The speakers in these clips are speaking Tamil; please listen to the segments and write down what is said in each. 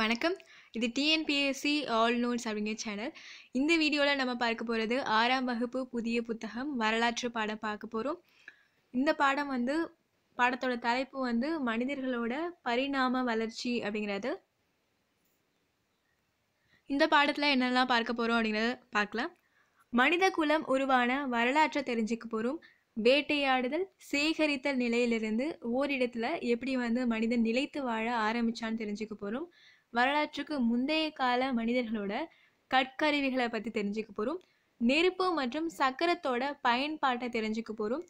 வணக்கம் இது டிஎன்பிஎஸ்சி ஆல் நோட்ஸ் அப்படிங்கிற சேனல் இந்த வீடியோவில் நம்ம பார்க்க போகிறது ஆறாம் வகுப்பு புதிய புத்தகம் வரலாற்று பாடம் பார்க்க போகிறோம் இந்த பாடம் வந்து பாடத்தோட தலைப்பு வந்து மனிதர்களோட பரிணாம வளர்ச்சி அப்படிங்கிறது இந்த பாடத்தில் என்னெல்லாம் பார்க்க போகிறோம் அப்படிங்கிறத பார்க்கலாம் மனித குலம் உருவான வரலாற்றை தெரிஞ்சுக்க போகிறோம் வேட்டையாடுதல் சேகரித்தல் நிலையிலிருந்து ஓரிடத்தில் எப்படி வந்து மனிதன் நிலைத்து வாழ ஆரம்பிச்சான்னு தெரிஞ்சுக்க போகிறோம் வரலாற்றுக்கு முந்தைய கால மனிதர்களோட கற்கருவிகளை பற்றி தெரிஞ்சுக்க போகிறோம் நெருப்பு மற்றும் சக்கரத்தோட பயன்பாட்டை தெரிஞ்சுக்க போகிறோம்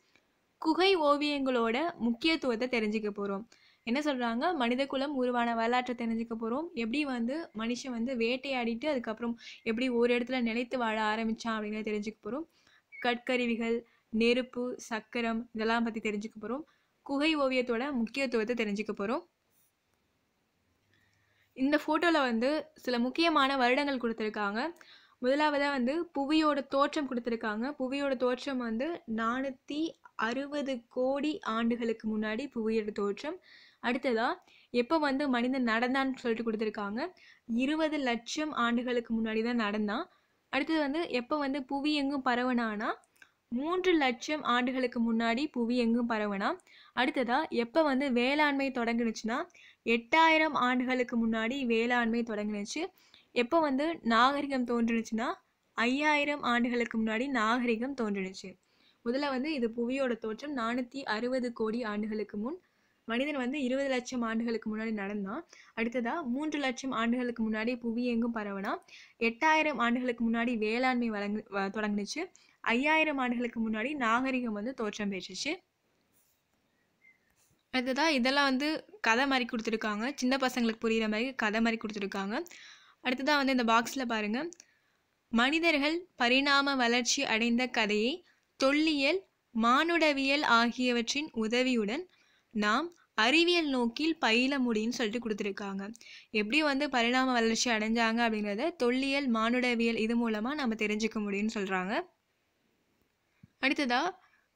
குகை ஓவியங்களோட முக்கியத்துவத்தை தெரிஞ்சுக்க போகிறோம் என்ன சொல்கிறாங்க மனித குலம் உருவான வரலாற்றை தெரிஞ்சுக்க போகிறோம் எப்படி வந்து மனுஷன் வந்து வேட்டையாடிட்டு அதுக்கப்புறம் எப்படி ஒரு இடத்துல நிலைத்து வாழ ஆரம்பித்தான் அப்படின்னு தெரிஞ்சுக்க போகிறோம் கற்கருவிகள் நெருப்பு சக்கரம் இதெல்லாம் பற்றி தெரிஞ்சுக்க போகிறோம் குகை ஓவியத்தோட முக்கியத்துவத்தை தெரிஞ்சுக்க போகிறோம் இந்த ஃபோட்டோவில் வந்து சில முக்கியமான வருடங்கள் கொடுத்துருக்காங்க முதலாவதாக வந்து புவியோட தோற்றம் கொடுத்துருக்காங்க புவியோட தோற்றம் வந்து நானூற்றி அறுபது கோடி ஆண்டுகளுக்கு முன்னாடி புவியோட தோற்றம் அடுத்ததாக எப்போ வந்து மனிதன் நடந்தான்னு சொல்லிட்டு கொடுத்துருக்காங்க இருபது லட்சம் ஆண்டுகளுக்கு முன்னாடி தான் நடந்தான் அடுத்தது வந்து எப்போ வந்து புவி எங்கும் பரவனானா மூன்று லட்சம் ஆண்டுகளுக்கு முன்னாடி புவி எங்கும் பரவனா அடுத்ததாக எப்போ வந்து வேளாண்மை தொடங்குனுச்சுன்னா எட்டாயிரம் ஆண்டுகளுக்கு முன்னாடி வேளாண்மை தொடங்கினுச்சு எப்போ வந்து நாகரிகம் தோன்றுனுச்சுன்னா ஐயாயிரம் ஆண்டுகளுக்கு முன்னாடி நாகரிகம் தோன்றுனுச்சு முதல்ல வந்து இது புவியோட தோற்றம் நானூற்றி அறுபது கோடி ஆண்டுகளுக்கு முன் மனிதன் வந்து இருபது லட்சம் ஆண்டுகளுக்கு முன்னாடி நடந்தான் அடுத்ததா மூன்று லட்சம் ஆண்டுகளுக்கு முன்னாடி புவி எங்கும் பரவனா எட்டாயிரம் ஆண்டுகளுக்கு முன்னாடி வேளாண்மை வழங்கு தொடங்கினுச்சு ஐயாயிரம் ஆண்டுகளுக்கு முன்னாடி நாகரிகம் வந்து தோற்றம் பெற்றுச்சு அதுதான் இதெல்லாம் வந்து கதை மாதிரி கொடுத்துருக்காங்க சின்ன பசங்களுக்கு புரிகிற மாதிரி கதை மாதிரி கொடுத்துருக்காங்க அடுத்ததாக வந்து இந்த பாக்ஸில் பாருங்கள் மனிதர்கள் பரிணாம வளர்ச்சி அடைந்த கதையை தொல்லியல் மானுடவியல் ஆகியவற்றின் உதவியுடன் நாம் அறிவியல் நோக்கில் பயில முடியும்னு சொல்லிட்டு கொடுத்துருக்காங்க எப்படி வந்து பரிணாம வளர்ச்சி அடைஞ்சாங்க அப்படிங்கிறத தொல்லியல் மானுடவியல் இது மூலமாக நம்ம தெரிஞ்சுக்க முடியும்னு சொல்கிறாங்க அடுத்ததாக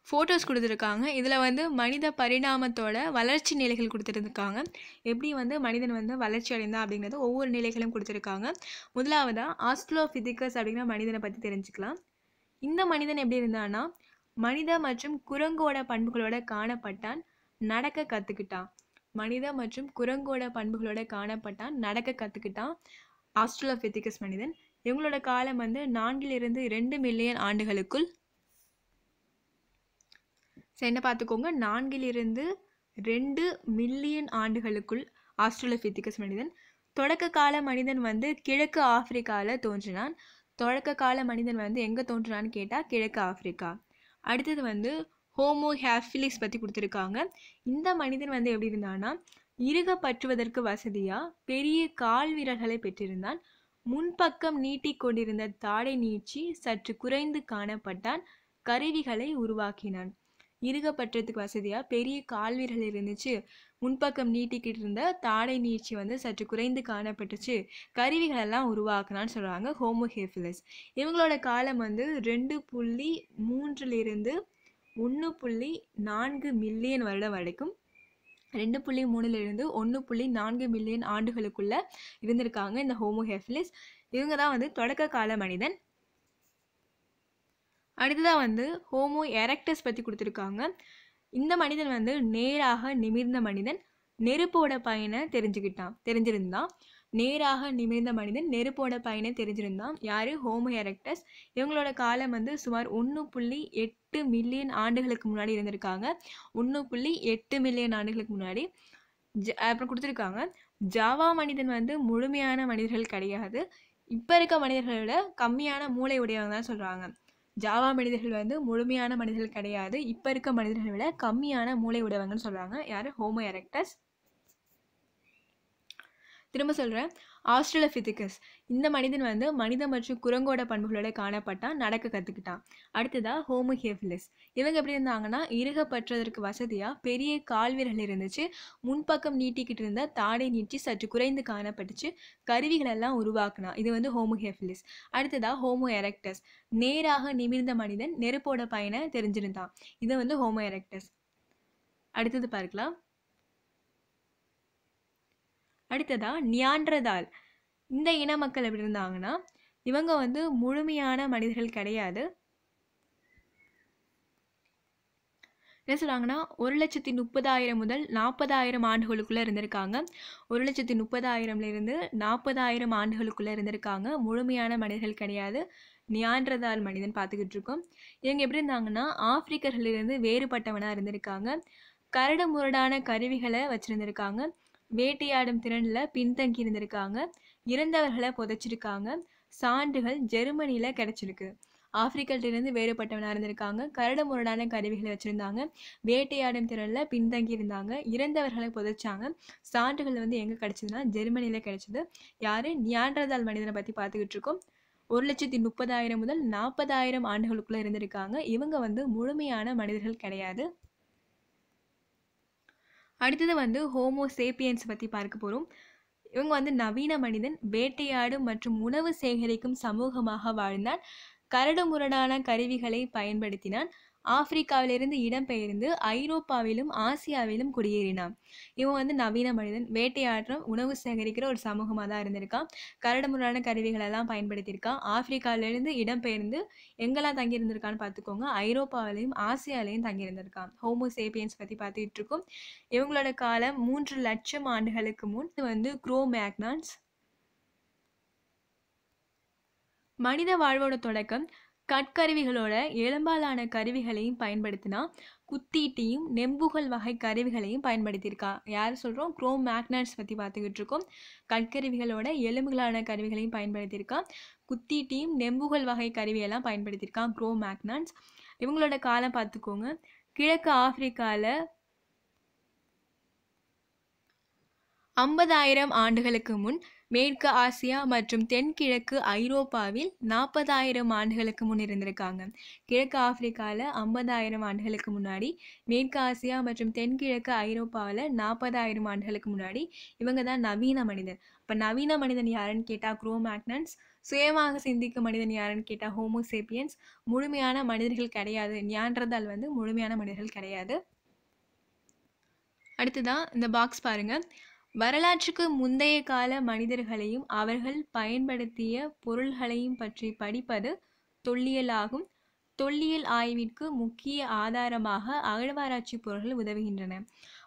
ஃபோட்டோஸ் கொடுத்துருக்காங்க இதில் வந்து மனித பரிணாமத்தோட வளர்ச்சி நிலைகள் கொடுத்துருந்துருக்காங்க எப்படி வந்து மனிதன் வந்து வளர்ச்சி அடைந்தான் அப்படிங்கிறது ஒவ்வொரு நிலைகளும் கொடுத்துருக்காங்க முதலாவதாக ஆஸ்ட்ரோ ஃபிசிக்கஸ் அப்படிங்கிற மனிதனை பற்றி தெரிஞ்சுக்கலாம் இந்த மனிதன் எப்படி இருந்தான்னா மனித மற்றும் குரங்கோட பண்புகளோட காணப்பட்டான் நடக்க கற்றுக்கிட்டான் மனித மற்றும் குரங்கோட பண்புகளோட காணப்பட்டான் நடக்க கற்றுக்கிட்டான் ஆஸ்ட்ரோலோபித்திகஸ் மனிதன் இவங்களோட காலம் வந்து நான்கிலிருந்து இரண்டு மில்லியன் ஆண்டுகளுக்குள் என்ன பார்த்துக்கோங்க நான்கிலிருந்து ரெண்டு மில்லியன் ஆண்டுகளுக்குள் ஆஸ்ட்ரலோபித்திகஸ் மனிதன் தொடக்க கால மனிதன் வந்து கிழக்கு ஆப்பிரிக்காவில் தோன்றினான் தொடக்க கால மனிதன் வந்து எங்கே தோன்றினான்னு கேட்டால் கிழக்கு ஆப்பிரிக்கா அடுத்தது வந்து ஹோமோ ஹேஃபிலிக்ஸ் பற்றி கொடுத்துருக்காங்க இந்த மனிதன் வந்து எப்படி இருந்தான்னா இருக பற்றுவதற்கு வசதியாக பெரிய கால் வீரர்களை பெற்றிருந்தான் முன்பக்கம் நீட்டி கொண்டிருந்த தாடை நீட்சி சற்று குறைந்து காணப்பட்டான் கருவிகளை உருவாக்கினான் இருக பற்றத்துக்கு வசதியாக பெரிய கால்வீர்கள் இருந்துச்சு முன்பக்கம் நீட்டிக்கிட்டு இருந்த தாடை நீட்சி வந்து சற்று குறைந்து காணப்பட்டுச்சு கருவிகளெல்லாம் உருவாக்கினான்னு சொல்கிறாங்க ஹோமோஹேஃபிலஸ் இவங்களோட காலம் வந்து ரெண்டு புள்ளி மூன்றிலிருந்து ஒன்று புள்ளி நான்கு மில்லியன் வருடம் வரைக்கும் ரெண்டு புள்ளி மூணுலேருந்து ஒன்று புள்ளி நான்கு மில்லியன் ஆண்டுகளுக்குள்ளே இருந்திருக்காங்க இந்த ஹோமோஹெஃபிலிஸ் இவங்க தான் வந்து தொடக்க கால மனிதன் அடுத்ததாக வந்து ஹோமோ எரக்டஸ் பற்றி கொடுத்துருக்காங்க இந்த மனிதன் வந்து நேராக நிமிர்ந்த மனிதன் நெருப்போட பயனை தெரிஞ்சுக்கிட்டான் தெரிஞ்சிருந்தான் நேராக நிமிர்ந்த மனிதன் நெருப்போட பயனை தெரிஞ்சிருந்தான் யார் ஹோமோ எரக்டஸ் இவங்களோட காலம் வந்து சுமார் ஒன்று புள்ளி எட்டு மில்லியன் ஆண்டுகளுக்கு முன்னாடி இருந்திருக்காங்க ஒன்று புள்ளி எட்டு மில்லியன் ஆண்டுகளுக்கு முன்னாடி அப்புறம் கொடுத்துருக்காங்க ஜாவா மனிதன் வந்து முழுமையான மனிதர்கள் கிடையாது இப்போ இருக்க மனிதர்களோட கம்மியான மூளை உடையவங்க தான் சொல்கிறாங்க ஜாவா மனிதர்கள் வந்து முழுமையான மனிதர்கள் கிடையாது இப்போ இருக்க மனிதர்களை விட கம்மியான மூளை உடவங்கன்னு சொல்கிறாங்க யார் ஹோமோ எரக்டஸ் திரும்ப சொல்கிறேன் ஆஸ்ட்ரலோபிதிகஸ் இந்த மனிதன் வந்து மனித மற்றும் குரங்கோட பண்புகளோட காணப்பட்டான் நடக்க கற்றுக்கிட்டான் அடுத்ததாக ஹோமோஹேஃபிலிஸ் இவங்க எப்படி இருந்தாங்கன்னா இருகப்பற்றதற்கு வசதியாக பெரிய கால்வீரல் இருந்துச்சு முன்பக்கம் நீட்டிக்கிட்டு இருந்த தாடை நீட்டி சற்று குறைந்து காணப்பட்டுச்சு கருவிகளெல்லாம் உருவாக்குனா இது வந்து ஹோமோஹேஃபிலிஸ் அடுத்ததாக ஹோமோ எரக்டஸ் நேராக நிமிர்ந்த மனிதன் நெருப்போட பயனை தெரிஞ்சிருந்தான் இது வந்து ஹோமோ எரக்டஸ் அடுத்தது பார்க்கலாம் அடுத்ததாக நியான்றதால் இந்த இன மக்கள் எப்படி இருந்தாங்கன்னா இவங்க வந்து முழுமையான மனிதர்கள் கிடையாது என்ன சொல்கிறாங்கன்னா ஒரு லட்சத்தி முப்பதாயிரம் முதல் நாற்பதாயிரம் ஆண்டுகளுக்குள்ளே இருந்திருக்காங்க ஒரு லட்சத்தி முப்பதாயிரம்லேருந்து நாற்பதாயிரம் ஆண்டுகளுக்குள்ளே இருந்திருக்காங்க முழுமையான மனிதர்கள் கிடையாது நியான்றதால் மனிதன் பார்த்துக்கிட்டு இருக்கோம் இவங்க எப்படி இருந்தாங்கன்னா ஆப்பிரிக்கர்களிலிருந்து வேறுபட்டவனாக இருந்திருக்காங்க கரடு முரடான கருவிகளை வச்சுருந்துருக்காங்க வேட்டையாடும் திறனில் பின்தங்கி இருந்திருக்காங்க இறந்தவர்களை புதைச்சிருக்காங்க சான்றுகள் ஜெர்மனியில் கிடச்சிருக்கு ஆப்பிரிக்கிலிருந்து வேறுபட்டவனாக இருந்திருக்காங்க கரடு முரடான கருவிகளை வச்சுருந்தாங்க வேட்டையாடும் திறனில் பின்தங்கி இருந்தாங்க இறந்தவர்களை புதைச்சாங்க சான்றுகள் வந்து எங்கே கிடச்சிதுன்னா ஜெர்மனியில் கிடச்சிது யார் நியாண்டர்தால் மனிதனை பற்றி பார்த்துக்கிட்டு இருக்கோம் ஒரு லட்சத்தி முப்பதாயிரம் முதல் நாற்பதாயிரம் ஆண்டுகளுக்குள்ளே இருந்திருக்காங்க இவங்க வந்து முழுமையான மனிதர்கள் கிடையாது அடுத்தது வந்து ஹோமோ சேப்பியன்ஸ் பற்றி பார்க்க போகிறோம் இவங்க வந்து நவீன மனிதன் வேட்டையாடும் மற்றும் உணவு சேகரிக்கும் சமூகமாக வாழ்ந்தான் கரடுமுரடான கருவிகளை பயன்படுத்தினான் ஆப்பிரிக்காவிலிருந்து இடம்பெயர்ந்து ஐரோப்பாவிலும் ஆசியாவிலும் குடியேறினான் இவன் வந்து நவீன மனிதன் வேட்டையாற்றம் உணவு சேகரிக்கிற ஒரு சமூகமாக தான் இருந்திருக்கான் கருவிகளை எல்லாம் பயன்படுத்தியிருக்கான் ஆப்பிரிக்காவிலிருந்து இடம்பெயர்ந்து எங்கெல்லாம் தங்கியிருந்திருக்கான்னு பார்த்துக்கோங்க ஐரோப்பாவிலையும் ஆசியாவிலையும் தங்கியிருந்திருக்கான் ஹோமோசேபியன்ஸ் பற்றி பார்த்துட்டு இருக்கோம் இவங்களோட காலம் மூன்று லட்சம் ஆண்டுகளுக்கு முன் வந்து குரோ மேக்னான்ஸ் மனித வாழ்வோட தொடக்கம் கட்கருவிகளோட எலும்பாலான கருவிகளையும் பயன்படுத்தினா குத்தீட்டையும் நெம்புகள் வகை கருவிகளையும் பயன்படுத்தியிருக்கா யார் சொல்கிறோம் குரோம் மேக்னட்ஸ் பற்றி பார்த்துக்கிட்டு இருக்கோம் கட்கருவிகளோட எலும்புகளான கருவிகளையும் பயன்படுத்தியிருக்கா குத்தீட்டையும் நெம்புகள் வகை கருவியெல்லாம் பயன்படுத்தியிருக்கா குரோ மேக்னட்ஸ் இவங்களோட காலம் பார்த்துக்கோங்க கிழக்கு ஆப்பிரிக்காவில் ஐம்பதாயிரம் ஆண்டுகளுக்கு முன் மேற்கு ஆசியா மற்றும் தென்கிழக்கு ஐரோப்பாவில் நாற்பதாயிரம் ஆண்டுகளுக்கு முன் இருந்திருக்காங்க கிழக்கு ஆப்பிரிக்காவில் ஐம்பதாயிரம் ஆண்டுகளுக்கு முன்னாடி மேற்கு ஆசியா மற்றும் தென்கிழக்கு ஐரோப்பாவில் நாற்பதாயிரம் ஆண்டுகளுக்கு முன்னாடி இவங்க தான் நவீன மனிதன் இப்போ நவீன மனிதன் யாருன்னு கேட்டால் குரோமேக்னன்ஸ் சுயமாக சிந்திக்கும் மனிதன் யாருன்னு கேட்டால் ஹோமோசேப்பியன்ஸ் முழுமையான மனிதர்கள் கிடையாது ஞான்றதால் வந்து முழுமையான மனிதர்கள் கிடையாது அடுத்ததான் இந்த பாக்ஸ் பாருங்கள் வரலாற்றுக்கு முந்தைய கால மனிதர்களையும் அவர்கள் பயன்படுத்திய பொருள்களையும் பற்றி படிப்பது தொல்லியலாகும் தொல்லியல் ஆய்விற்கு முக்கிய ஆதாரமாக அகழ்வாராய்ச்சி பொருள்கள் உதவுகின்றன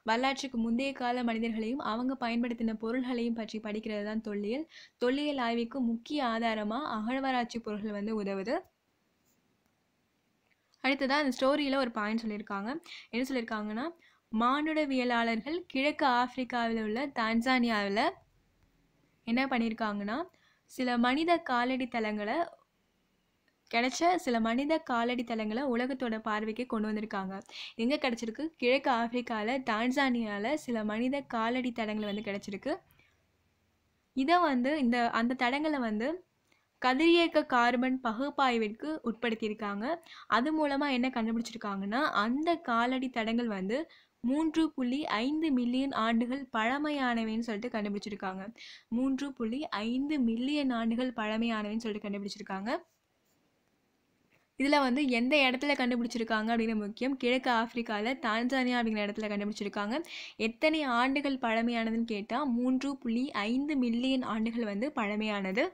வரலாற்றுக்கு முந்தைய கால மனிதர்களையும் அவங்க பயன்படுத்தின பொருள்களையும் பற்றி படிக்கிறது தான் தொல்லியல் தொல்லியல் ஆய்விற்கு முக்கிய ஆதாரமாக அகழ்வாராய்ச்சி பொருள்கள் வந்து உதவுது அடுத்ததான் அந்த ஸ்டோரியில் ஒரு பாயிண்ட் சொல்லியிருக்காங்க என்ன சொல்லியிருக்காங்கன்னா மானுடவியலாளர்கள் கிழக்கு ஆப்பிரிக்காவில் உள்ள தான்சானியாவில் என்ன பண்ணியிருக்காங்கன்னா சில மனித காலடி தலங்களை கிடைச்ச சில மனித காலடி தலங்களை உலகத்தோட பார்வைக்கு கொண்டு வந்திருக்காங்க எங்கே கிடச்சிருக்கு கிழக்கு ஆப்பிரிக்காவில் தான்சானியாவில் சில மனித காலடி தடங்கள் வந்து கிடச்சிருக்கு இதை வந்து இந்த அந்த தடங்களை வந்து கதிரியக்க கார்பன் பகுப்பாய்விற்கு உட்படுத்தியிருக்காங்க அது மூலமாக என்ன கண்டுபிடிச்சிருக்காங்கன்னா அந்த காலடி தடங்கள் வந்து மூன்று புள்ளி ஐந்து மில்லியன் ஆண்டுகள் பழமையானவைன்னு சொல்லிட்டு கண்டுபிடிச்சிருக்காங்க மூன்று புள்ளி ஐந்து மில்லியன் ஆண்டுகள் பழமையானவைன்னு சொல்லிட்டு கண்டுபிடிச்சிருக்காங்க இதில் வந்து எந்த இடத்துல கண்டுபிடிச்சிருக்காங்க அப்படிங்கிற முக்கியம் கிழக்கு ஆஃப்ரிக்காவில் தான்சானியா அப்படிங்கிற இடத்துல கண்டுபிடிச்சிருக்காங்க எத்தனை ஆண்டுகள் பழமையானதுன்னு கேட்டால் மூன்று புள்ளி ஐந்து மில்லியன் ஆண்டுகள் வந்து பழமையானது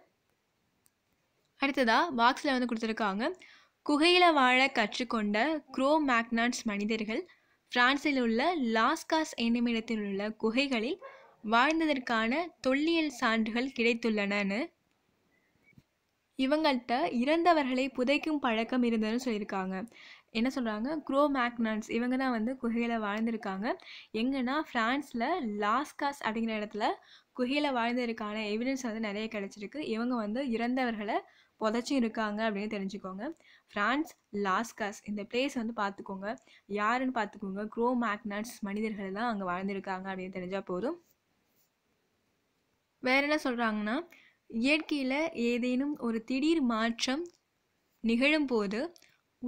அடுத்ததாக பாக்ஸில் வந்து கொடுத்துருக்காங்க குகையில் வாழ கற்றுக்கொண்ட குரோ மேக்னான்ஸ் மனிதர்கள் பிரான்சில் உள்ள லாஸ்காஸ் என்னுமிடத்தில் உள்ள குகைகளில் வாழ்ந்ததற்கான தொல்லியல் சான்றுகள் கிடைத்துள்ளனன்னு இவங்கள்ட்ட இறந்தவர்களை புதைக்கும் பழக்கம் இருந்ததுன்னு சொல்லியிருக்காங்க என்ன சொல்கிறாங்க குரோ மேக்னான்ஸ் இவங்க தான் வந்து குகையில் வாழ்ந்திருக்காங்க எங்கன்னா ஃப்ரான்ஸில் லாஸ்காஸ் அப்படிங்கிற இடத்துல குகையில் வாழ்ந்ததுக்கான எவிடன்ஸ் வந்து நிறைய கிடச்சிருக்கு இவங்க வந்து இறந்தவர்களை புதைச்சும் இருக்காங்க அப்படின்னு தெரிஞ்சுக்கோங்க ஃப்ரான்ஸ் லாஸ்காஸ் இந்த பிளேஸ் வந்து பார்த்துக்கோங்க யாருன்னு பார்த்துக்கோங்க க்ரோ மேக்னட்ஸ் மனிதர்கள் தான் அங்கே வாழ்ந்திருக்காங்க அப்படின்னு தெரிஞ்சால் போதும் வேற என்ன சொல்கிறாங்கன்னா இயற்கையில் ஏதேனும் ஒரு திடீர் மாற்றம் நிகழும்போது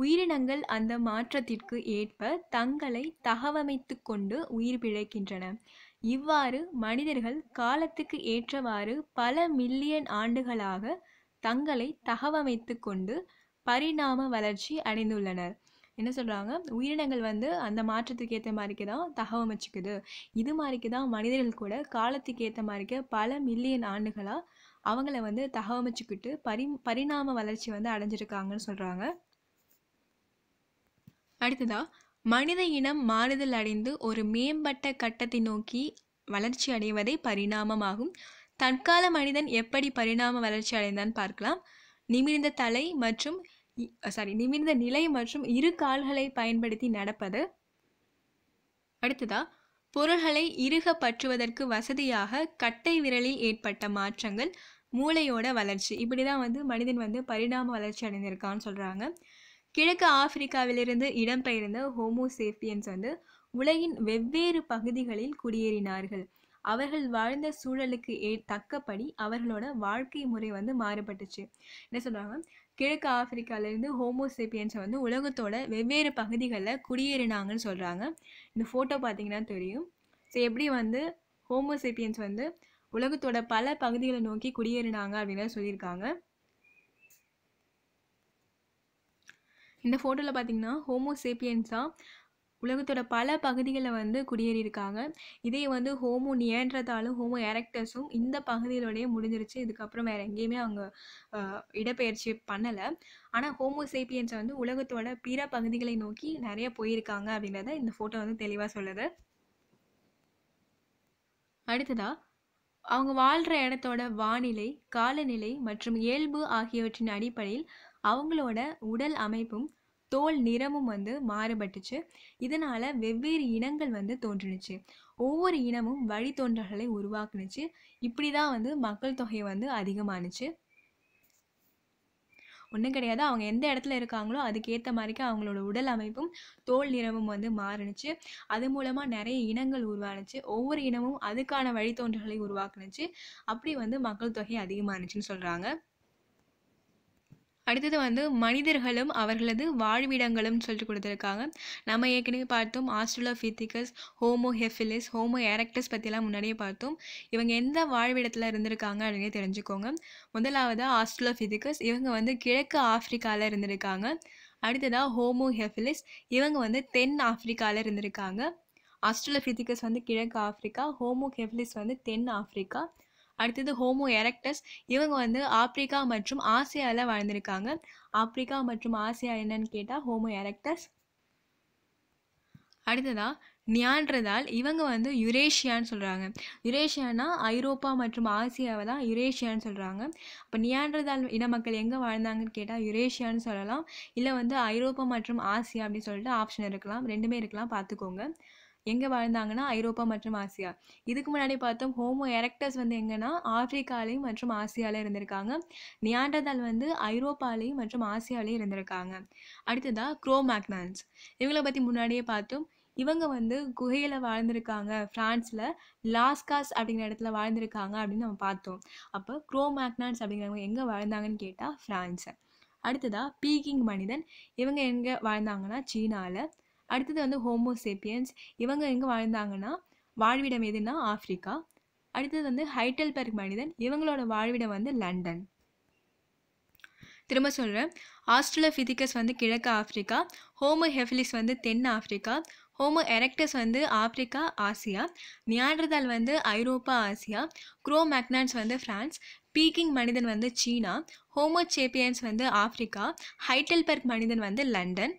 உயிரினங்கள் அந்த மாற்றத்திற்கு ஏற்ப தங்களை தகவமைத்து கொண்டு உயிர் பிழைக்கின்றன இவ்வாறு மனிதர்கள் காலத்துக்கு ஏற்றவாறு பல மில்லியன் ஆண்டுகளாக தங்களை தகவமைத்து கொண்டு பரிணாம வளர்ச்சி அடைந்துள்ளனர் என்ன சொல்கிறாங்க உயிரினங்கள் வந்து அந்த மாற்றத்துக்கு ஏற்ற மாதிரிக்கு தான் தகவமைச்சிக்குது இது மாதிரிக்கு தான் மனிதர்கள் கூட காலத்துக்கு ஏற்ற மாதிரிக்கு பல மில்லியன் ஆண்டுகளாக அவங்கள வந்து தகவமைச்சுக்கிட்டு பரி பரிணாம வளர்ச்சி வந்து அடைஞ்சிருக்காங்கன்னு சொல்கிறாங்க அடுத்ததாக மனித இனம் மாறுதல் அடைந்து ஒரு மேம்பட்ட கட்டத்தை நோக்கி வளர்ச்சி அடைவதே பரிணாமமாகும் தற்கால மனிதன் எப்படி பரிணாம வளர்ச்சி அடைந்தான்னு பார்க்கலாம் நிமிர்ந்த தலை மற்றும் சாரி நிமிர்ந்த நிலை மற்றும் இரு கால்களை பயன்படுத்தி நடப்பது அடுத்ததா பொருள்களை இறுக பற்றுவதற்கு வசதியாக கட்டை விரலில் ஏற்பட்ட மாற்றங்கள் மூளையோட வளர்ச்சி இப்படி தான் வந்து மனிதன் வந்து பரிணாம வளர்ச்சி அடைந்திருக்கான்னு சொல்கிறாங்க கிழக்கு ஆப்பிரிக்காவிலிருந்து இடம்பெயர்ந்த ஹோமோசேப்பியன்ஸ் வந்து உலகின் வெவ்வேறு பகுதிகளில் குடியேறினார்கள் அவர்கள் வாழ்ந்த சூழலுக்கு ஏ தக்கப்படி அவர்களோட வாழ்க்கை முறை வந்து மாறுபட்டுச்சு என்ன சொல்கிறாங்க கிழக்கு ஆப்பிரிக்காவிலேருந்து ஹோமோசேப்பியன்ஸை வந்து உலகத்தோட வெவ்வேறு பகுதிகளில் குடியேறினாங்கன்னு சொல்கிறாங்க இந்த ஃபோட்டோ பார்த்தீங்கன்னா தெரியும் ஸோ எப்படி வந்து ஹோமோசேப்பியன்ஸ் வந்து உலகத்தோட பல பகுதிகளை நோக்கி குடியேறினாங்க அப்படின்னு சொல்லியிருக்காங்க இந்த ஃபோட்டோவில் பார்த்தீங்கன்னா ஹோமோசேப்பியன்ஸாக உலகத்தோட பல பகுதிகளில் வந்து குடியேறியிருக்காங்க இதே வந்து ஹோமோ நியன்றதாலும் ஹோமோ எரக்டஸும் இந்த பகுதிகளோடய முடிஞ்சிருச்சு இதுக்கப்புறம் வேறு எங்கேயுமே அவங்க இடப்பெயர்ச்சி பண்ணலை ஆனால் ஹோமோ சேப்பியன்ஸை வந்து உலகத்தோட பிற பகுதிகளை நோக்கி நிறைய போயிருக்காங்க அப்படின்றத இந்த ஃபோட்டோ வந்து தெளிவாக சொல்லுது அடுத்ததாக அவங்க வாழ்கிற இடத்தோட வானிலை காலநிலை மற்றும் இயல்பு ஆகியவற்றின் அடிப்படையில் அவங்களோட உடல் அமைப்பும் தோல் நிறமும் வந்து மாறுபட்டுச்சு இதனால் வெவ்வேறு இனங்கள் வந்து தோன்றுனுச்சு ஒவ்வொரு இனமும் வழித்தோன்றல்களை உருவாக்குனுச்சு இப்படி தான் வந்து மக்கள் தொகை வந்து அதிகமானுச்சு ஒன்றும் கிடையாது அவங்க எந்த இடத்துல இருக்காங்களோ அதுக்கேற்ற மாதிரிக்கு அவங்களோட உடல் அமைப்பும் தோல் நிறமும் வந்து மாறுனுச்சு அது மூலமாக நிறைய இனங்கள் உருவானுச்சு ஒவ்வொரு இனமும் அதுக்கான வழித்தோன்றல்களை உருவாக்குனுச்சு அப்படி வந்து மக்கள் தொகை அதிகமானுச்சுன்னு சொல்கிறாங்க அடுத்தது வந்து மனிதர்களும் அவர்களது வாழ்விடங்களும் சொல்லிட்டு கொடுத்துருக்காங்க நம்ம ஏற்கனவே பார்த்தோம் Australopithecus Homo habilis Homo erectus பற்றிலாம் முன்னாடியே பார்த்தோம் இவங்க எந்த வாழ்விடத்தில் இருந்திருக்காங்க அப்படின்னு தெரிஞ்சுக்கோங்க முதலாவது ஆஸ்ட்ரலோஃபித்திகஸ் இவங்க வந்து கிழக்கு ஆஃப்ரிக்காவில் இருந்திருக்காங்க அடுத்ததாக ஹோமோ ஹெஃபிலிஸ் இவங்க வந்து தென் ஆஃப்ரிக்காவில் இருந்திருக்காங்க ஆஸ்ட்ரலோஃபித்திகஸ் வந்து கிழக்கு ஆஃப்ரிக்கா ஹோமோ ஹெஃபிலிஸ் வந்து தென் ஆஃப்ரிக்கா அடுத்தது ஹோமோ எரக்டஸ் இவங்க வந்து ஆப்பிரிக்கா மற்றும் ஆசியாவில் வாழ்ந்திருக்காங்க ஆப்பிரிக்கா மற்றும் ஆசியா என்னன்னு கேட்டால் ஹோமோ எரக்டஸ் அடுத்ததாக நியான்றதால் இவங்க வந்து யுரேஷியான்னு சொல்கிறாங்க யுரேஷியானா ஐரோப்பா மற்றும் ஆசியாவை தான் யுரேஷியான்னு சொல்கிறாங்க அப்போ நியான்றதால் இன மக்கள் எங்கே வாழ்ந்தாங்கன்னு கேட்டால் யுரேஷியான்னு சொல்லலாம் இல்லை வந்து ஐரோப்பா மற்றும் ஆசியா அப்படின்னு சொல்லிட்டு ஆப்ஷன் இருக்கலாம் ரெண்டுமே இருக்கலாம் பார்த்துக்கோங்க எங்கே வாழ்ந்தாங்கன்னா ஐரோப்பா மற்றும் ஆசியா இதுக்கு முன்னாடி பார்த்தோம் ஹோமோ எரக்டஸ் வந்து எங்கன்னா ஆப்பிரிக்காலையும் மற்றும் ஆசியாவிலையும் இருந்திருக்காங்க நியாண்டதால் வந்து ஐரோப்பாலையும் மற்றும் ஆசியாலையும் இருந்திருக்காங்க அடுத்ததாக குரோமேக்னான்ஸ் இவங்களை பற்றி முன்னாடியே பார்த்தோம் இவங்க வந்து குகையில் வாழ்ந்திருக்காங்க ஃப்ரான்ஸில் லாஸ்காஸ் அப்படிங்கிற இடத்துல வாழ்ந்திருக்காங்க அப்படின்னு நம்ம பார்த்தோம் அப்போ குரோமேக்னான்ஸ் அப்படிங்கிறவங்க எங்கே வாழ்ந்தாங்கன்னு கேட்டால் ஃப்ரான்ஸை அடுத்ததாக பீகிங் மனிதன் இவங்க எங்கே வாழ்ந்தாங்கன்னா சீனாவில் அடுத்தது வந்து ஹோமோசேப்பியன்ஸ் இவங்க எங்கே வாழ்ந்தாங்கன்னா வாழ்விடம் எதுனா ஆஃப்ரிக்கா அடுத்தது வந்து ஹைட்டல்பர்க் மனிதன் இவங்களோட வாழ்விடம் வந்து லண்டன் திரும்ப சொல்கிறேன் ஆஸ்ட்ரலோஃபிதிகஸ் வந்து கிழக்கு ஆஃப்ரிக்கா ஹோமோ ஹெஃபிலிஸ் வந்து தென் ஆஃப்ரிக்கா ஹோமோ எரக்டஸ் வந்து ஆப்பிரிக்கா ஆசியா நியாண்டர்தால் வந்து ஐரோப்பா ஆசியா குரோ மேக்னான்ஸ் வந்து ஃப்ரான்ஸ் பீக்கிங் மனிதன் வந்து சீனா ஹோமோ சேப்பியன்ஸ் வந்து ஆப்ரிக்கா ஹைட்டல்பர்க் மனிதன் வந்து லண்டன்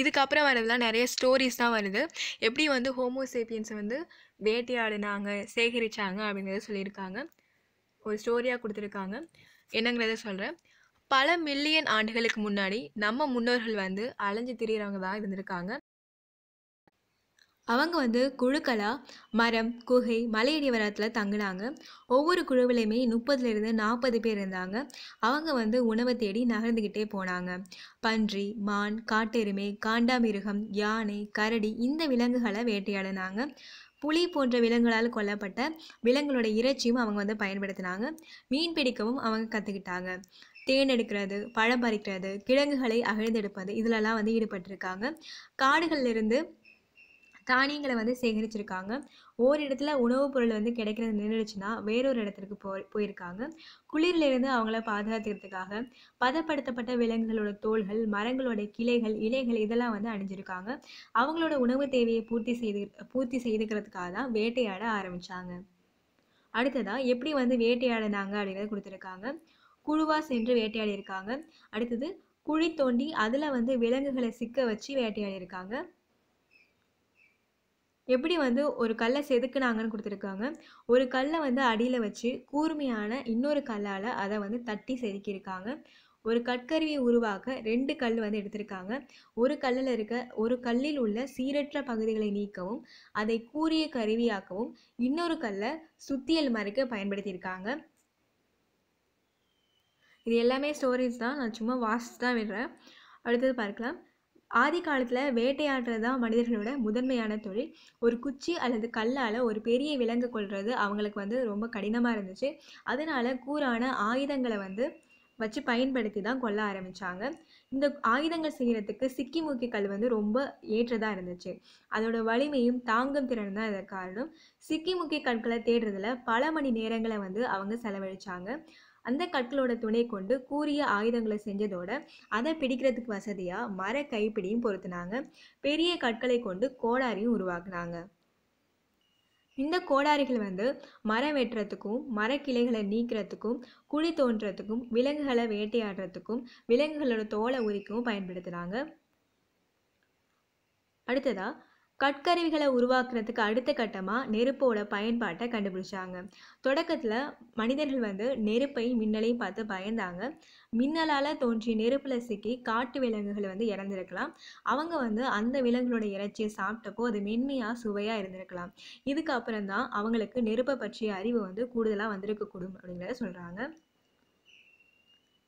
இதுக்கப்புறம் வரதுலாம் நிறைய ஸ்டோரிஸ் தான் வருது எப்படி வந்து ஹோமோசேப்பியன்ஸை வந்து வேட்டையாடினாங்க சேகரித்தாங்க அப்படிங்கிறத சொல்லியிருக்காங்க ஒரு ஸ்டோரியாக கொடுத்துருக்காங்க என்னங்கிறத சொல்கிறேன் பல மில்லியன் ஆண்டுகளுக்கு முன்னாடி நம்ம முன்னோர்கள் வந்து அலைஞ்சு திரியிறவங்க தான் இருந்திருக்காங்க அவங்க வந்து குழுக்களாக மரம் குகை வரத்தில் தங்கினாங்க ஒவ்வொரு குழுவிலையுமே முப்பதுலேருந்து நாற்பது பேர் இருந்தாங்க அவங்க வந்து உணவை தேடி நகர்ந்துக்கிட்டே போனாங்க பன்றி மான் காட்டெருமை காண்டாமிருகம் யானை கரடி இந்த விலங்குகளை வேட்டையாடினாங்க புலி போன்ற விலங்குகளால் கொல்லப்பட்ட விலங்குகளோட இறைச்சியும் அவங்க வந்து பயன்படுத்தினாங்க மீன் பிடிக்கவும் அவங்க கற்றுக்கிட்டாங்க தேன் எடுக்கிறது பழம் பறிக்கிறது கிழங்குகளை அகழ்ந்தெடுப்பது இதிலெல்லாம் வந்து ஈடுபட்டிருக்காங்க காடுகளிலிருந்து தானியங்களை வந்து சேகரிச்சிருக்காங்க ஓர் இடத்துல உணவுப் பொருள் வந்து கிடைக்கிறது நின்றுடுச்சுன்னா வேறொரு இடத்திற்கு போய் போயிருக்காங்க குளிரிலிருந்து அவங்கள பாதுகாத்துக்கிறதுக்காக பதப்படுத்தப்பட்ட விலங்குகளோட தோள்கள் மரங்களோட கிளைகள் இலைகள் இதெல்லாம் வந்து அணிஞ்சிருக்காங்க அவங்களோட உணவு தேவையை பூர்த்தி செய்து பூர்த்தி செய்துக்கிறதுக்காக தான் வேட்டையாட ஆரம்பித்தாங்க அடுத்ததாக எப்படி வந்து வேட்டையாடினாங்க அப்படிங்கிறத கொடுத்துருக்காங்க குழுவாக சென்று வேட்டையாடி இருக்காங்க அடுத்தது குழி தோண்டி அதில் வந்து விலங்குகளை சிக்க வச்சு வேட்டையாடி இருக்காங்க எப்படி வந்து ஒரு கல்லை செதுக்குனாங்கன்னு கொடுத்துருக்காங்க ஒரு கல்லை வந்து அடியில் வச்சு கூர்மையான இன்னொரு கல்லால் அதை வந்து தட்டி செதுக்கியிருக்காங்க ஒரு கற்கருவியை உருவாக்க ரெண்டு கல் வந்து எடுத்திருக்காங்க ஒரு கல்லில் இருக்க ஒரு கல்லில் உள்ள சீரற்ற பகுதிகளை நீக்கவும் அதை கூறிய கருவியாக்கவும் இன்னொரு கல்லை சுத்தியல் மறைக்க பயன்படுத்தியிருக்காங்க இது எல்லாமே ஸ்டோரிஸ் தான் நான் சும்மா வாசித்து தான் விடுறேன் அடுத்தது பார்க்கலாம் ஆதி காலத்தில் வேட்டையாடுறது தான் மனிதர்களோட முதன்மையான தொழில் ஒரு குச்சி அல்லது கல்லால் ஒரு பெரிய விலங்கு கொள்வது அவங்களுக்கு வந்து ரொம்ப கடினமாக இருந்துச்சு அதனால் கூறான ஆயுதங்களை வந்து வச்சு பயன்படுத்தி தான் கொல்ல ஆரம்பித்தாங்க இந்த ஆயுதங்கள் செய்கிறதுக்கு சிக்கி மூக்கி கல் வந்து ரொம்ப ஏற்றதாக இருந்துச்சு அதோட வலிமையும் தாங்கும் திறன் தான் இதற்கு காரணம் சிக்கி மூக்கி கற்களை தேடுறதுல பல மணி நேரங்களை வந்து அவங்க செலவழித்தாங்க அந்த கற்களோட துணை கொண்டு கூறிய ஆயுதங்களை செஞ்சதோட அதை பிடிக்கிறதுக்கு வசதியாக மர கைப்பிடியும் பொருத்தினாங்க பெரிய கற்களை கொண்டு கோடாரியும் உருவாக்குனாங்க இந்த கோடாரிகள் வந்து மரம் வெட்டுறதுக்கும் மரக்கிளைகளை நீக்கிறதுக்கும் குழி தோன்றதுக்கும் விலங்குகளை வேட்டையாடுறதுக்கும் விலங்குகளோட தோலை உரிக்கவும் பயன்படுத்துனாங்க அடுத்ததாக கட்கருவிகளை உருவாக்குறதுக்கு அடுத்த கட்டமாக நெருப்போட பயன்பாட்டை கண்டுபிடிச்சாங்க தொடக்கத்தில் மனிதர்கள் வந்து நெருப்பை மின்னலையும் பார்த்து பயந்தாங்க மின்னலால் தோன்றிய நெருப்பில் சிக்கி காட்டு விலங்குகள் வந்து இறந்துருக்கலாம் அவங்க வந்து அந்த விலங்குகளோட இறைச்சியை சாப்பிட்டப்போ அது மென்மையாக சுவையாக இருந்திருக்கலாம் இதுக்கப்புறம் தான் அவங்களுக்கு நெருப்பை பற்றிய அறிவு வந்து கூடுதலாக வந்திருக்கக்கூடும் அப்படிங்கிறத சொல்கிறாங்க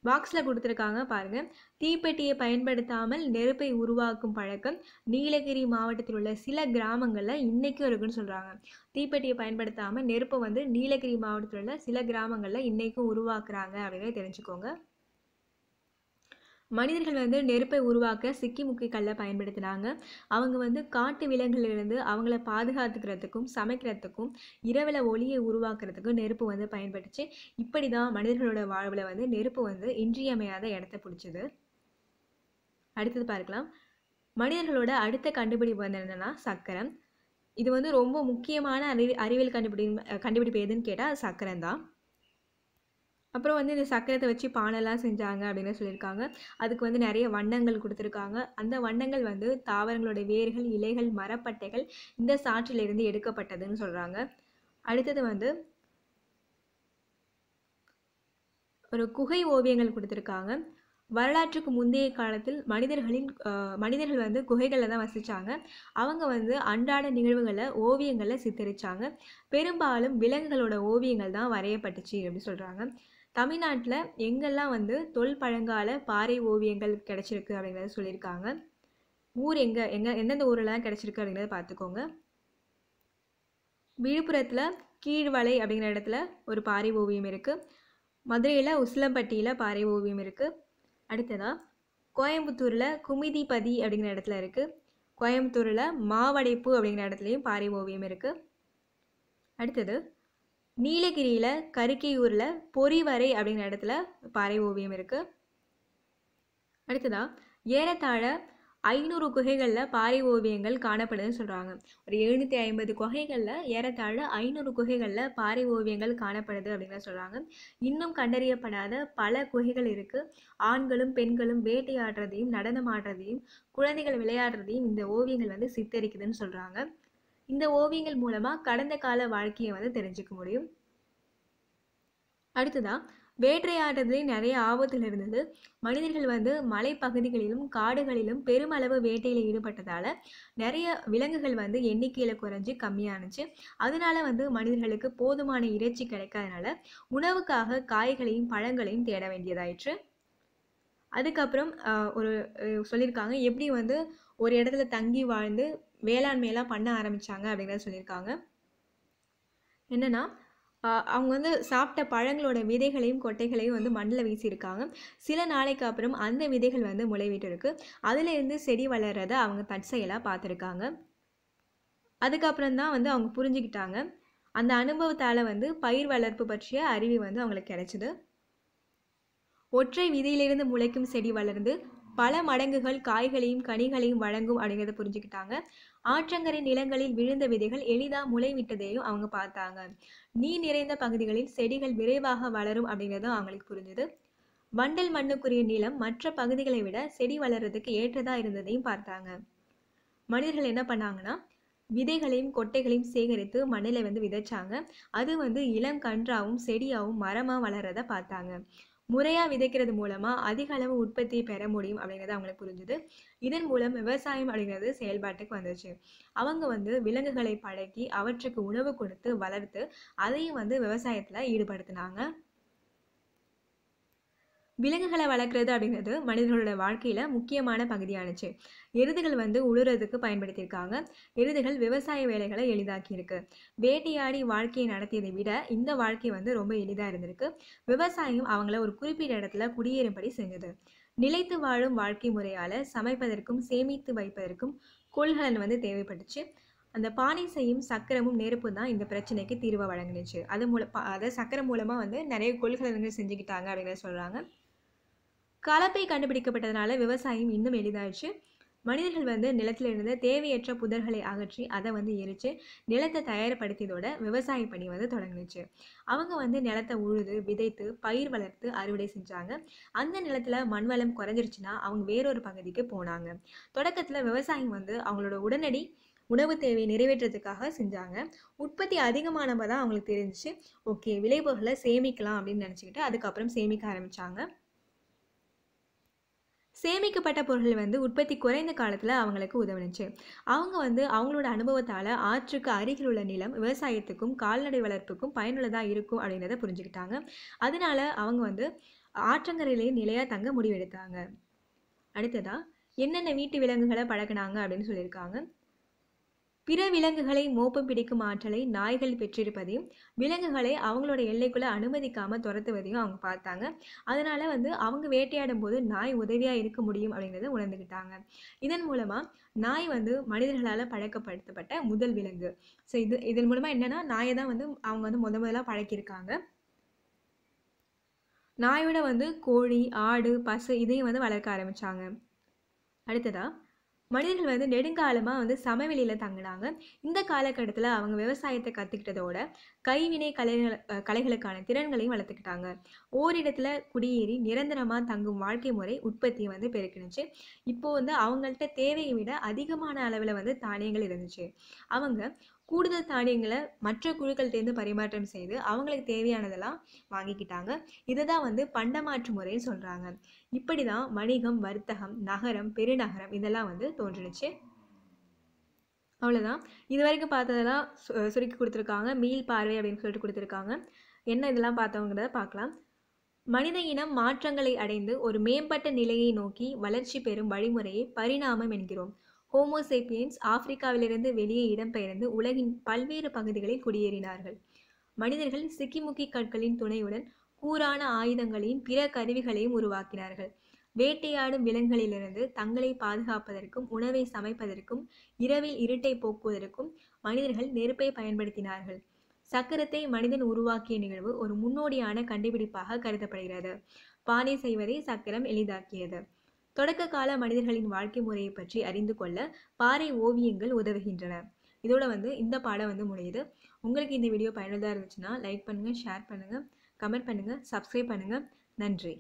பாக்ஸில் கொடுத்துருக்காங்க பாருங்கள் தீப்பெட்டியை பயன்படுத்தாமல் நெருப்பை உருவாக்கும் பழக்கம் நீலகிரி மாவட்டத்தில் உள்ள சில கிராமங்களில் இன்றைக்கும் இருக்குன்னு சொல்கிறாங்க தீப்பெட்டியை பயன்படுத்தாமல் நெருப்பை வந்து நீலகிரி மாவட்டத்தில் உள்ள சில கிராமங்களில் இன்றைக்கும் உருவாக்குறாங்க அப்படின்னு தெரிஞ்சுக்கோங்க மனிதர்கள் வந்து நெருப்பை உருவாக்க சிக்கி முக்கி கல்லை பயன்படுத்தினாங்க அவங்க வந்து காட்டு விலங்குகளிலிருந்து அவங்கள பாதுகாத்துக்கிறதுக்கும் சமைக்கிறதுக்கும் இரவில் ஒளியை உருவாக்குறதுக்கும் நெருப்பு வந்து பயன்பட்டுச்சு இப்படி தான் மனிதர்களோட வாழ்வில் வந்து நெருப்பு வந்து இன்றியமையாத இடத்த பிடிச்சது அடுத்தது பார்க்கலாம் மனிதர்களோட அடுத்த கண்டுபிடிப்பு வந்து என்னென்னா சக்கரம் இது வந்து ரொம்ப முக்கியமான அறி அறிவியல் கண்டுபிடி கண்டுபிடிப்பு எதுன்னு கேட்டால் சக்கரம் தான் அப்புறம் வந்து இந்த சக்கரத்தை வச்சு பானைலாம் செஞ்சாங்க அப்படின்னு சொல்லியிருக்காங்க அதுக்கு வந்து நிறைய வண்ணங்கள் கொடுத்துருக்காங்க அந்த வண்ணங்கள் வந்து தாவரங்களோட வேர்கள் இலைகள் மரப்பட்டைகள் இந்த சாற்றிலிருந்து எடுக்கப்பட்டதுன்னு சொல்கிறாங்க அடுத்தது வந்து ஒரு குகை ஓவியங்கள் கொடுத்துருக்காங்க வரலாற்றுக்கு முந்தைய காலத்தில் மனிதர்களின் மனிதர்கள் வந்து குகைகளில் தான் வசித்தாங்க அவங்க வந்து அன்றாட நிகழ்வுகளை ஓவியங்களில் சித்தரித்தாங்க பெரும்பாலும் விலங்குகளோட ஓவியங்கள் தான் வரையப்பட்டுச்சு அப்படின்னு சொல்கிறாங்க தமிழ்நாட்டில் எங்கெல்லாம் வந்து தொல் பழங்கால பாறை ஓவியங்கள் கிடச்சிருக்கு அப்படிங்கிறத சொல்லியிருக்காங்க ஊர் எங்கே எங்கே எந்தெந்த ஊரெல்லாம் கிடச்சிருக்கு அப்படிங்கிறத பார்த்துக்கோங்க விழுப்புரத்தில் கீழ்வலை அப்படிங்கிற இடத்துல ஒரு பாறை ஓவியம் இருக்குது மதுரையில் உசிலம்பட்டியில் பாறை ஓவியம் இருக்குது அடுத்ததாக கோயம்புத்தூரில் குமிதிபதி அப்படிங்கிற இடத்துல இருக்குது கோயம்புத்தூரில் மாவடைப்பு அப்படிங்கிற இடத்துலையும் பாறை ஓவியம் இருக்குது அடுத்தது நீலகிரியில் கருக்கையூரில் பொறிவரை அப்படிங்கிற இடத்துல பாறை ஓவியம் இருக்குது அடுத்ததாக ஏறத்தாழ ஐநூறு குகைகளில் பாறை ஓவியங்கள் காணப்படுதுன்னு சொல்கிறாங்க ஒரு எழுநூற்றி ஐம்பது குகைகளில் ஏறத்தாழ ஐநூறு குகைகளில் பாறை ஓவியங்கள் காணப்படுது அப்படின்னு சொல்கிறாங்க இன்னும் கண்டறியப்படாத பல குகைகள் இருக்குது ஆண்களும் பெண்களும் வேட்டையாடுறதையும் நடனமாடுறதையும் குழந்தைகள் விளையாடுறதையும் இந்த ஓவியங்கள் வந்து சித்தரிக்குதுன்னு சொல்கிறாங்க இந்த ஓவியங்கள் மூலமாக கடந்த கால வாழ்க்கையை வந்து தெரிஞ்சுக்க முடியும் அடுத்ததாக வேட்டையாடுறதுலேயே நிறைய ஆபத்தில் இருந்தது மனிதர்கள் வந்து மலைப்பகுதிகளிலும் காடுகளிலும் பெருமளவு வேட்டையில் ஈடுபட்டதால் நிறைய விலங்குகள் வந்து எண்ணிக்கையில் குறைஞ்சி கம்மியானுச்சு அதனால வந்து மனிதர்களுக்கு போதுமான இறைச்சி கிடைக்காதனால உணவுக்காக காய்களையும் பழங்களையும் தேட வேண்டியதாயிற்று அதுக்கப்புறம் ஒரு சொல்லியிருக்காங்க எப்படி வந்து ஒரு இடத்துல தங்கி வாழ்ந்து வேளாண்மையெல்லாம் பண்ண ஆரம்பித்தாங்க அப்படிங்கிறத சொல்லியிருக்காங்க என்னென்னா அவங்க வந்து சாப்பிட்ட பழங்களோட விதைகளையும் கொட்டைகளையும் வந்து மண்ணில் வீசியிருக்காங்க சில நாளைக்கு அப்புறம் அந்த விதைகள் வந்து முளைவிட்டு அதுல அதுலேருந்து செடி வளர்கிறத அவங்க தற்செயலாக பார்த்துருக்காங்க அதுக்கப்புறம் தான் வந்து அவங்க புரிஞ்சுக்கிட்டாங்க அந்த அனுபவத்தால் வந்து பயிர் வளர்ப்பு பற்றிய அறிவு வந்து அவங்களுக்கு கிடைச்சிது ஒற்றை விதையிலிருந்து முளைக்கும் செடி வளர்ந்து பல மடங்குகள் காய்களையும் கனிகளையும் வழங்கும் அப்படிங்கிறத புரிஞ்சுக்கிட்டாங்க ஆற்றங்கரை நிலங்களில் விழுந்த விதைகள் எளிதா முளைவிட்டதையும் அவங்க பார்த்தாங்க நீர் நிறைந்த பகுதிகளில் செடிகள் விரைவாக வளரும் அப்படிங்கிறதும் அவங்களுக்கு புரிஞ்சுது வண்டல் மண்ணுக்குரிய நிலம் மற்ற பகுதிகளை விட செடி வளர்றதுக்கு ஏற்றதா இருந்ததையும் பார்த்தாங்க மனிதர்கள் என்ன பண்ணாங்கன்னா விதைகளையும் கொட்டைகளையும் சேகரித்து மண்ணில் வந்து விதைச்சாங்க அது வந்து இளம் கன்றாவும் செடியாகவும் மரமாக வளர்றத பார்த்தாங்க முறையாக விதைக்கிறது மூலமாக அதிக அளவு உற்பத்தியை பெற முடியும் அப்படிங்கிறது அவங்களுக்கு புரிஞ்சுது இதன் மூலம் விவசாயம் அப்படிங்கிறது செயல்பாட்டுக்கு வந்துச்சு அவங்க வந்து விலங்குகளை பழக்கி அவற்றுக்கு உணவு கொடுத்து வளர்த்து அதையும் வந்து விவசாயத்தில் ஈடுபடுத்தினாங்க விலங்குகளை வளர்க்குறது அப்படிங்கிறது மனிதர்களோட வாழ்க்கையில் முக்கியமான பகுதியானுச்சு எருதுகள் வந்து உழுறதுக்கு பயன்படுத்தியிருக்காங்க எருதுகள் விவசாய வேலைகளை எளிதாக்கியிருக்கு வேட்டையாடி வாழ்க்கையை நடத்தியதை விட இந்த வாழ்க்கை வந்து ரொம்ப எளிதாக இருந்திருக்கு விவசாயம் அவங்கள ஒரு குறிப்பிட்ட இடத்துல குடியேறும்படி செஞ்சது நிலைத்து வாழும் வாழ்க்கை முறையால் சமைப்பதற்கும் சேமித்து வைப்பதற்கும் கொள்கலன் வந்து தேவைப்பட்டுச்சு அந்த பானை செய்யும் சக்கரமும் நெருப்பு தான் இந்த பிரச்சனைக்கு தீர்வை வழங்கினுச்சு அது மூலம் அதை சக்கரம் மூலமாக வந்து நிறைய கொள்கலன்கள் செஞ்சுக்கிட்டாங்க அப்படிங்கிறத சொல்கிறாங்க கலப்பை கண்டுபிடிக்கப்பட்டதுனால விவசாயம் இன்னும் எளிதாயிடுச்சு மனிதர்கள் வந்து நிலத்தில் தேவையற்ற புதர்களை அகற்றி அதை வந்து எரித்து நிலத்தை தயார்படுத்தியதோட விவசாய பணி வந்து தொடங்குச்சு அவங்க வந்து நிலத்தை உழுது விதைத்து பயிர் வளர்த்து அறுவடை செஞ்சாங்க அந்த நிலத்தில் மண் வளம் குறைஞ்சிருச்சுன்னா அவங்க வேறொரு பகுதிக்கு போனாங்க தொடக்கத்தில் விவசாயம் வந்து அவங்களோட உடனடி உணவு தேவையை நிறைவேற்றுறதுக்காக செஞ்சாங்க உற்பத்தி அதிகமானப்ப தான் அவங்களுக்கு தெரிஞ்சிச்சு ஓகே விளைபொருளை சேமிக்கலாம் அப்படின்னு நினச்சிக்கிட்டு அதுக்கப்புறம் சேமிக்க ஆரம்பித்தாங்க சேமிக்கப்பட்ட பொருள் வந்து உற்பத்தி குறைந்த காலத்தில் அவங்களுக்கு உதவுனுச்சு அவங்க வந்து அவங்களோட அனுபவத்தால் ஆற்றுக்கு அருகில் உள்ள நிலம் விவசாயத்துக்கும் கால்நடை வளர்ப்புக்கும் பயனுள்ளதாக இருக்கும் அப்படிங்கிறத புரிஞ்சுக்கிட்டாங்க அதனால அவங்க வந்து ஆற்றங்கரையிலேயே நிலையாக தங்க முடிவெடுத்தாங்க அடுத்ததாக என்னென்ன வீட்டு விலங்குகளை பழகினாங்க அப்படின்னு சொல்லியிருக்காங்க பிற விலங்குகளை மோப்பம் பிடிக்கும் ஆற்றலை நாய்கள் பெற்றிருப்பதையும் விலங்குகளை அவங்களோட எல்லைக்குள்ளே அனுமதிக்காமல் துரத்துவதையும் அவங்க பார்த்தாங்க அதனால் வந்து அவங்க வேட்டையாடும் போது நாய் உதவியாக இருக்க முடியும் அப்படிங்கிறத உணர்ந்துக்கிட்டாங்க இதன் மூலமாக நாய் வந்து மனிதர்களால் பழக்கப்படுத்தப்பட்ட முதல் விலங்கு ஸோ இது இதன் மூலமாக என்னென்னா நாயை தான் வந்து அவங்க வந்து முத முதலாக பழக்கியிருக்காங்க நாயோட வந்து கோழி ஆடு பசு இதையும் வந்து வளர்க்க ஆரம்பித்தாங்க அடுத்ததாக மனிதர்கள் வந்து நெடுங்காலமாக வந்து சமவெளியில் தங்கினாங்க இந்த காலகட்டத்தில் அவங்க விவசாயத்தை கற்றுக்கிட்டதோட கைவினை கலைகளை கலைகளுக்கான திறன்களையும் வளர்த்துக்கிட்டாங்க ஓரிடத்துல குடியேறி நிரந்தரமாக தங்கும் வாழ்க்கை முறை உற்பத்தியை வந்து பெருக்கினுச்சு இப்போ வந்து அவங்கள்ட்ட தேவையை விட அதிகமான அளவில் வந்து தானியங்கள் இருந்துச்சு அவங்க கூடுதல் தானியங்களை மற்ற குழுக்கள்கிட்டேருந்து பரிமாற்றம் செய்து அவங்களுக்கு தேவையானதெல்லாம் வாங்கிக்கிட்டாங்க இதை தான் வந்து பண்டமாற்று முறைன்னு சொல்கிறாங்க இப்படி தான் வணிகம் வர்த்தகம் நகரம் பெருநகரம் இதெல்லாம் வந்து தோன்றுனுச்சு அவ்வளோதான் இது வரைக்கும் பார்த்ததெல்லாம் சுருக்கி கொடுத்துருக்காங்க மீள் பார்வை அப்படின்னு சொல்லிட்டு கொடுத்துருக்காங்க என்ன இதெல்லாம் பார்த்தவங்கிறத பார்க்கலாம் மனித இனம் மாற்றங்களை அடைந்து ஒரு மேம்பட்ட நிலையை நோக்கி வளர்ச்சி பெறும் வழிமுறையை பரிணாமம் என்கிறோம் ஹோமோசேப்பியன்ஸ் ஆப்பிரிக்காவிலிருந்து வெளியே இடம்பெயர்ந்து உலகின் பல்வேறு பகுதிகளில் குடியேறினார்கள் மனிதர்கள் சிக்கிமுக்கி கற்களின் துணையுடன் கூறான ஆயுதங்களையும் பிற கருவிகளையும் உருவாக்கினார்கள் வேட்டையாடும் விலங்குகளிலிருந்து தங்களை பாதுகாப்பதற்கும் உணவை சமைப்பதற்கும் இரவில் இருட்டை போக்குவதற்கும் மனிதர்கள் நெருப்பை பயன்படுத்தினார்கள் சக்கரத்தை மனிதன் உருவாக்கிய நிகழ்வு ஒரு முன்னோடியான கண்டுபிடிப்பாக கருதப்படுகிறது பானை செய்வதை சக்கரம் எளிதாக்கியது தொடக்க கால மனிதர்களின் வாழ்க்கை முறையை பற்றி அறிந்து கொள்ள பாறை ஓவியங்கள் உதவுகின்றன இதோட வந்து இந்த பாடம் வந்து முடியுது உங்களுக்கு இந்த வீடியோ பயனுள்ளதாக இருந்துச்சுன்னா லைக் பண்ணுங்கள் ஷேர் பண்ணுங்கள் கமெண்ட் பண்ணுங்கள் சப்ஸ்கிரைப் பண்ணுங்கள் நன்றி